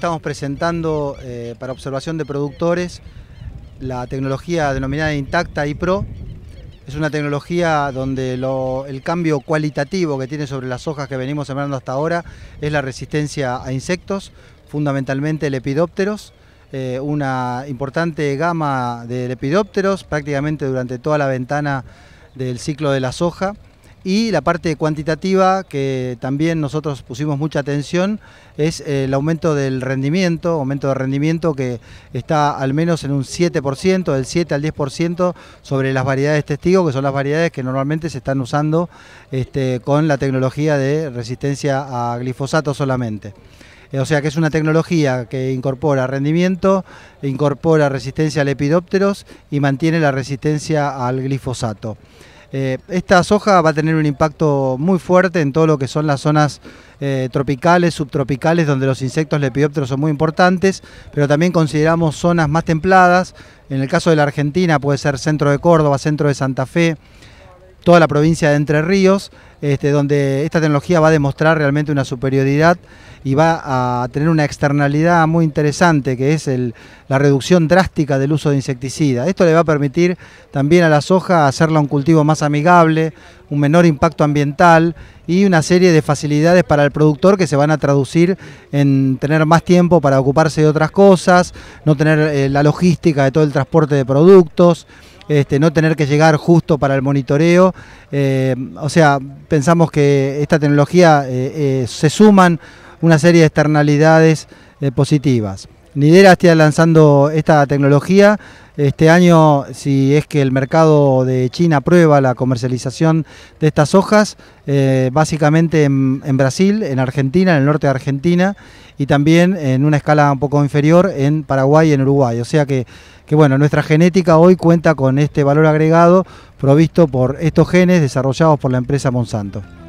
estamos presentando eh, para observación de productores la tecnología denominada Intacta y Pro. Es una tecnología donde el cambio cualitativo que tiene sobre las hojas que venimos sembrando hasta ahora es la resistencia a insectos, fundamentalmente lepidópteros. Eh, una importante gama de lepidópteros prácticamente durante toda la ventana del ciclo de la soja. Y la parte cuantitativa, que también nosotros pusimos mucha atención, es eh, el aumento del rendimiento, aumento de rendimiento que está al menos en un 7%, del 7 al 10% sobre las variedades testigo, que son las variedades que normalmente se están usando este, con la tecnología de resistencia a glifosato solamente. Eh, o sea que es una tecnología que incorpora rendimiento, incorpora resistencia a lepidópteros y mantiene la resistencia al glifosato. Eh, esta soja va a tener un impacto muy fuerte en todo lo que son las zonas eh, tropicales, subtropicales, donde los insectos lepidópteros son muy importantes, pero también consideramos zonas más templadas, en el caso de la Argentina puede ser centro de Córdoba, centro de Santa Fe, toda la provincia de Entre Ríos, este, donde esta tecnología va a demostrar realmente una superioridad y va a tener una externalidad muy interesante, que es el, la reducción drástica del uso de insecticida. Esto le va a permitir también a la soja hacerla un cultivo más amigable, un menor impacto ambiental y una serie de facilidades para el productor que se van a traducir en tener más tiempo para ocuparse de otras cosas, no tener eh, la logística de todo el transporte de productos. Este, no tener que llegar justo para el monitoreo. Eh, o sea, pensamos que esta tecnología eh, eh, se suman una serie de externalidades positivas. Nidera está lanzando esta tecnología este año, si es que el mercado de China aprueba la comercialización de estas hojas, eh, básicamente en, Brasil, en Argentina, en el norte de Argentina y también en una escala un poco inferior en Paraguay y en Uruguay. O sea que, que bueno, nuestra genética hoy cuenta con este valor agregado provisto por estos genes desarrollados por la empresa Monsanto.